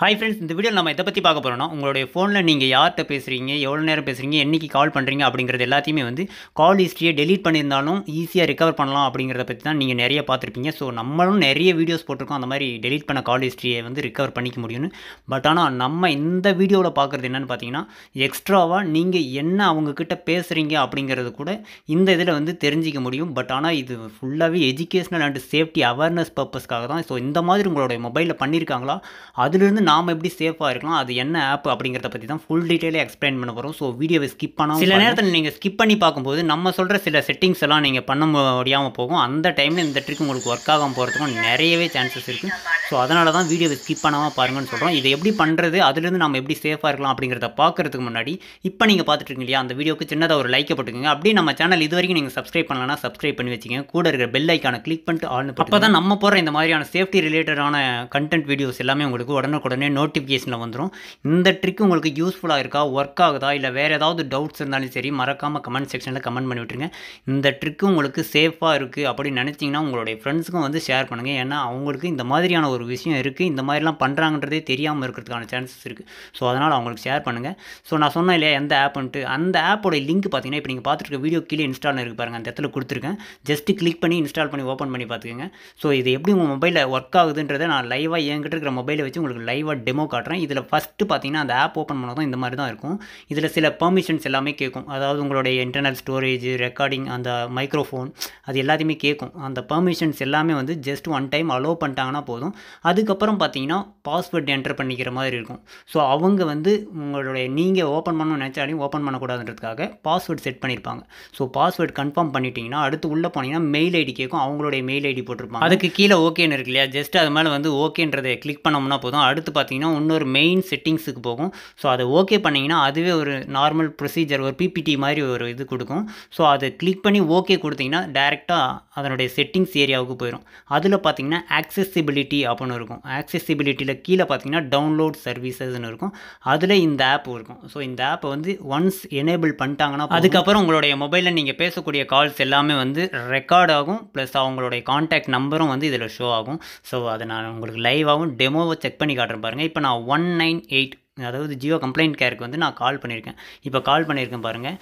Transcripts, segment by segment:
hi friends இந்த video நம்ம எதை பற்றி பார்க்க போகிறோம்னா உங்களுடைய ஃபோனில் நீங்கள் யார்கிட்ட பேசுகிறீங்க எவ்வளோ நேரம் பேசுகிறீங்க என்றைக்கு கால் பண்ணுறீங்க அப்படிங்கிறது எல்லாத்தையுமே வந்து கால் ஹிஸ்ட்ரியை டெலீட் பண்ணியிருந்தாலும் ஈஸியாக ரிகவர் பண்ணலாம் அப்படிங்கிறத பற்றி தான் நீங்கள் நிறைய பார்த்துருப்பீங்க ஸோ நம்மளும் நிறைய வீடியோஸ் போட்டிருக்கோம் அந்த மாதிரி டெலீட் பண்ண கால் ஹிஸ்ட்ரியை வந்து ரிகவர் பண்ணிக்க முடியும்னு பட் ஆனால் நம்ம இந்த வீடியோவில் பார்க்குறது என்னென்னு பார்த்தீங்கன்னா எக்ஸ்ட்ராவாக நீங்கள் என்ன அவங்கக்கிட்ட பேசுகிறீங்க அப்படிங்கிறது கூட இந்த இதில் வந்து தெரிஞ்சிக்க முடியும் பட் ஆனால் இது ஃபுல்லாகவே எஜுகேஷனல் அண்ட் சேஃப்டி அவேர்னஸ் பர்பஸ்க்காக தான் ஸோ இந்த மாதிரி உங்களுடைய மொபைலில் பண்ணியிருக்காங்களா அதுலேருந்து நாம் எப்படி சேஃபாக இருக்கலாம் அது என்ன ஆப் அப்படிங்கிறத பற்றி தான் ஃபுல் டீட்டெயிலே எக்ஸ்பிளைன் பண்ண போகிறோம் ஸோ வீடியோவை ஸ்கிப் பண்ணால் சில நேரத்தில் நீங்கள் ஸ்கிப் பண்ணி பார்க்கும்போது நம்ம சொல்கிற சில செட்டிங்ஸ் எல்லாம் நீங்கள் பண்ண முடியாமல் போகும் அந்த டைமில் இந்த ட்ரிக் உங்களுக்கு ஒர்க் ஆகாமல் போகிறதுக்கும் நிறையவே சான்சஸ் இருக்குது ஸோ அதனால தான் வீடியோவை ஸ்கிப் பண்ணாமல் பாருங்கன்னு சொல்கிறோம் இதை எப்படி பண்ணுறது அதுலேருந்து நம்ம எப்படி சேஃபாக இருக்கலாம் அப்படிங்கிறத பார்க்குறதுக்கு முன்னாடி இப்போ நீங்கள் பார்த்துட்டு இல்லையா அந்த வீடியோக்கு சின்னதாக ஒரு லைக்கை போட்டுக்கோங்க அப்படியே நம்ம சேனல் இது வரைக்கும் நீங்கள் சப்ஸ்கிரைப் பண்ணலன்னா சப்ஸ்கிரைப் பண்ணி வச்சுக்கோங்க கூட இருக்கிற பெல் ஐக்கான கிளிக் பண்ணிட்டு ஆள் அப்போ தான் நம்ம போகிற இந்த மாதிரியான சேஃப்டி ரிலேட்டடான கண்டென்ட் வீடியோஸ் எல்லாமே உங்களுக்கு உடனே உடனே நோட்டிஃபிகேஷனில் வந்துடும் இந்த ட்ரிக் உங்களுக்கு யூஸ்ஃபுல்லாக இருக்கா ஒர்க் ஆகுதா இல்லை வேறு ஏதாவது டவுட்ஸ் இருந்தாலும் சரி மறக்காமல் கமெண்ட் செக்ஷனில் கமெண்ட் பண்ணி விட்டுருங்க இந்த ட்ரிக்கு உங்களுக்கு சேஃபாக இருக்குது அப்படின்னு நினச்சிங்கன்னா உங்களுடைய ஃப்ரெண்ட்ஸுக்கும் வந்து ஷேர் பண்ணுங்கள் ஏன்னா அவங்களுக்கு இந்த மாதிரியான ஒரு விஷயம் இருக்குது இந்த மாதிரிலாம் பண்ணுறாங்கன்றதே தெரியாமல் இருக்கிறதுக்கான சான்சஸ் இருக்குது ஸோ அதனால் அவங்களுக்கு ஷேர் பண்ணுங்கள் ஸோ நான் சொன்னேன் இல்லையா எந்த ஆப்புன்ட்டு அந்த ஆப்போட லிங்க் பார்த்தீங்கன்னா இப்போ நீங்கள் பார்த்துட்டு வீடியோ கீழே இன்ஸ்டால் இருக்குது பாருங்கள் அந்த இடத்துல கொடுத்துருக்கேன் ஜஸ்ட்டு கிளிக் பண்ணி இன்ஸ்டால் பண்ணி ஓப்பன் பண்ணி பார்த்துக்கோங்க ஸோ இது எப்படி உங்கள் மொபைலில் ஒர்க் ஆகுதுன்றதை நான் லைவாக என்கிட்ட இருக்கிற மொபைலை வச்சு உங்களுக்கு லைவ் தெளிவாக டெமோ காட்டுறேன் இதில் ஃபஸ்ட்டு பார்த்தீங்கன்னா அந்த ஆப் ஓப்பன் பண்ணால் இந்த மாதிரி தான் இருக்கும் இதில் சில பர்மிஷன்ஸ் எல்லாமே கேட்கும் அதாவது உங்களுடைய இன்டர்னல் ஸ்டோரேஜ் ரெக்கார்டிங் அந்த மைக்ரோஃபோன் அது எல்லாத்தையுமே கேட்கும் அந்த பர்மிஷன்ஸ் எல்லாமே வந்து ஜஸ்ட் ஒன் டைம் அலோவ் பண்ணிட்டாங்கன்னா போதும் அதுக்கப்புறம் பார்த்தீங்கன்னா பாஸ்வேர்ட் என்டர் பண்ணிக்கிற மாதிரி இருக்கும் ஸோ அவங்க வந்து உங்களுடைய நீங்கள் ஓப்பன் பண்ணணும்னு நினச்சாலையும் ஓப்பன் பண்ணக்கூடாதுன்றதுக்காக பாஸ்வேர்ட் செட் பண்ணியிருப்பாங்க ஸோ பாஸ்வேர்ட் கன்ஃபார்ம் பண்ணிட்டீங்கன்னா அடுத்து உள்ளே போனீங்கன்னா மெயில் ஐடி கேட்கும் அவங்களுடைய மெயில் ஐடி போட்டிருப்பாங்க அதுக்கு கீழே ஓகேன்னு இருக்கு இல்லையா ஜஸ்ட் அது மேலே வந்து ஓகேன்றதை கிளிக் பண்ணோம்னா போதும் அடுத்து அடுத்து பார்த்தீங்கன்னா இன்னொரு மெயின் செட்டிங்ஸுக்கு போகும் ஸோ அதை ஓகே பண்ணிங்கன்னா அதுவே ஒரு நார்மல் ப்ரொசீஜர் ஒரு பிபிடி மாதிரி ஒரு இது கொடுக்கும் ஸோ அதை கிளிக் பண்ணி ஓகே கொடுத்தீங்கன்னா டேரெக்டாக அதனுடைய செட்டிங்ஸ் ஏரியாவுக்கு போயிடும் அதில் பார்த்தீங்கன்னா ஆக்சசிபிலிட்டி அப்படின்னு இருக்கும் ஆக்சசிபிலிட்டியில் கீழே பார்த்தீங்கன்னா டவுன்லோட் சர்வீசஸ்னு இருக்கும் அதில் இந்த ஆப் இருக்கும் ஸோ இந்த ஆப்பை வந்து ஒன்ஸ் எனேபிள் பண்ணிட்டாங்கன்னா அதுக்கப்புறம் உங்களுடைய மொபைலில் நீங்கள் பேசக்கூடிய கால்ஸ் எல்லாமே வந்து ரெக்கார்ட் ஆகும் ப்ளஸ் அவங்களுடைய கான்டாக்ட் நம்பரும் வந்து இதில் ஷோ ஆகும் ஸோ அதை நான் உங்களுக்கு லைவாகவும் டெமோவை செக் பண்ணி காட்டுறேன் பாருங்கள் இப்போ நான் ஒன் நைன் எயிட் அதாவது ஜியோ கம்ப்ளைண்ட் கேருக்கு வந்து நான் கால் பண்ணியிருக்கேன் இப்போ கால் பண்ணியிருக்கேன் பாருங்கள்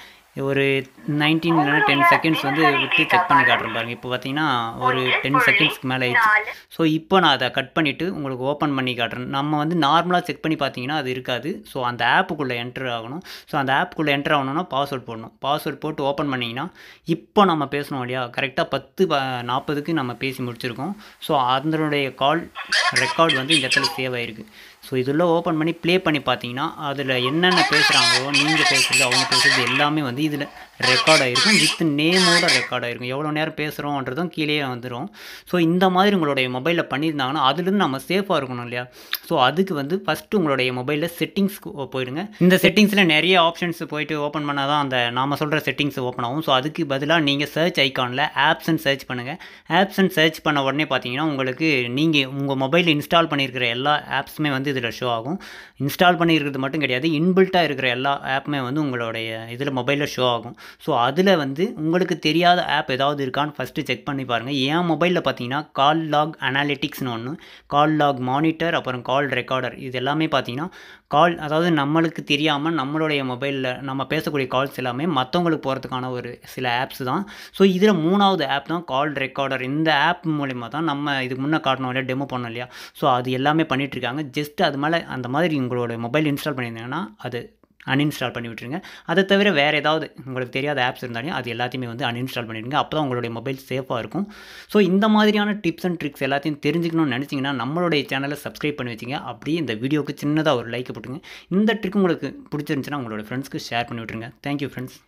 ஒரு நைன்டீன் இல்லைனா டென் செகண்ட்ஸ் வந்து விட்டு செக் பண்ணி காட்டுறேன் பாருங்கள் இப்போ பார்த்தீங்கன்னா ஒரு டென் செகண்ட்ஸ்க்கு மேலே ஆயிடுச்சு ஸோ இப்போ நான் அதை கட் பண்ணிவிட்டு உங்களுக்கு ஓப்பன் பண்ணி காட்டுறேன் நம்ம வந்து நார்மலாக செக் பண்ணி பார்த்தீங்கன்னா அது இருக்காது ஸோ அந்த ஆப்புக்குள்ளே என்ட்ரு ஆகணும் ஸோ அந்த ஆப்புக்குள்ளே என்ட்ரு ஆகணும்னா பாஸ்வேர்ட் போடணும் பாஸ்வேர்ட் போட்டு ஓப்பன் பண்ணிங்கன்னா இப்போ நம்ம பேசணும் இல்லையா கரெக்டாக பத்து நாற்பதுக்கு நம்ம பேசி முடிச்சிருக்கோம் ஸோ அதனுடைய கால் ரெக்கார்டு வந்து இந்த இடத்துல சேவ் ஆகிருக்கு ஸோ இதில் ஓப்பன் பண்ணி ப்ளே பண்ணி பார்த்தீங்கன்னா அதில் என்னென்ன பேசுகிறாங்களோ நீங்கள் பேசுகிறது அவங்க பேசுகிறது எல்லாமே வந்து இதில் ரெக்கார்ட் ஆகிருக்கும் வித் நேமோட ரெக்கார்ட் ஆகிருக்கும் எவ்வளோ நேரம் பேசுகிறோன்றதும் கீழே வந்துடும் ஸோ இந்த மாதிரி உங்களுடைய மொபைலில் பண்ணியிருந்தாங்கன்னா அதுலேருந்து நம்ம சேஃபாக இருக்கணும் இல்லையா ஸோ அதுக்கு வந்து ஃபஸ்ட்டு உங்களுடைய மொபைலில் செட்டிங்ஸ்க்கு போயிடுங்க இந்த செட்டிங்ஸில் நிறைய ஆப்ஷன்ஸ் போயிட்டு ஓப்பன் பண்ணால் தான் அந்த நாம் சொல்கிற செட்டிங்ஸ் ஓப்பன் ஆகும் ஸோ அதுக்கு பதிலாக நீங்கள் சர்ச் ஐக்கானில் ஆப்ஸ்ன்னு சர்ச் பண்ணுங்கள் ஆப்ஸ்ன்னு சர்ச் பண்ண உடனே பார்த்தீங்கன்னா உங்களுக்கு நீங்கள் உங்கள் மொபைலில் இன்ஸ்டால் பண்ணியிருக்கிற எல்லா ஆப்ஸுமே வந்து இதில் ஷோ ஆகும் இன்ஸ்டால் பண்ணியிருக்கிறது மட்டும் கிடையாது இன்பில்ட்டாக இருக்கிற எல்லா ஆப்புமே வந்து உங்களுடைய இதில் மொபைலில் ஷோ ஆகும் ஸோ அதில் வந்து உங்களுக்கு தெரியாத ஆப் ஏதாவது இருக்கான்னு ஃபஸ்ட்டு செக் பண்ணி பாருங்கள் ஏன் மொபைலில் பார்த்தீங்கன்னா கால் லாக் அனாலிட்டிக்ஸ்னு ஒன்று கால் லாக் மானிட்டர் அப்புறம் கால் ரெக்கார்டர் இது எல்லாமே பார்த்தீங்கன்னா கால் அதாவது நம்மளுக்கு தெரியாமல் நம்மளுடைய மொபைலில் நம்ம பேசக்கூடிய கால்ஸ் எல்லாமே மற்றவங்களுக்கு போகிறதுக்கான ஒரு சில ஆப்ஸ் தான் ஸோ இதில் மூணாவது ஆப் தான் கால் ரெக்கார்டர் இந்த ஆப் மூலிமா தான் நம்ம இதுக்கு முன்னே காட்டணும் இல்லையா டெமோ பண்ணோம் இல்லையா ஸோ அது எல்லாமே பண்ணிகிட்ருக்காங்க ஜஸ்ட் ஃபஸ்ட்டு அது மேலே அந்த மாதிரி உங்களோட மொபைல் இன்ஸ்டால் பண்ணியிருந்தீங்கன்னா அது அன்இன்ஸ்டால் பண்ணி விட்டுருங்க அதை தவிர வேறு ஏதாவது உங்களுக்கு தெரியாத ஆப்ஸ் இருந்தாலும் அது எல்லாத்தையுமே வந்து அன்இன்ஸ்டால் பண்ணிவிடுங்க அப்போ தான் உங்களுடைய மொபைல் சேஃபாக இருக்கும் ஸோ இந்த மாதிரியான டிப்ஸ் அண்ட் ட்ரிக்ஸ் எல்லாத்தையும் தெரிஞ்சுக்கணும்னு நினச்சிங்கன்னா நம்மளுடைய சேனலை சப்ஸ்கிரைப் பண்ணி வச்சிங்க அப்படியே இந்த வீடியோவுக்கு சின்னதாக ஒரு லைக் போட்டுங்க இந்த ட்ரிக் உங்களுக்கு பிடிச்சிருந்துச்சுன்னா உங்களோட ஃப்ரெண்ட்ஸ்க்கு ஷேர் பண்ணி விட்டுருங்க தேங்க்யூ ஃப்ரெண்ட்ஸ்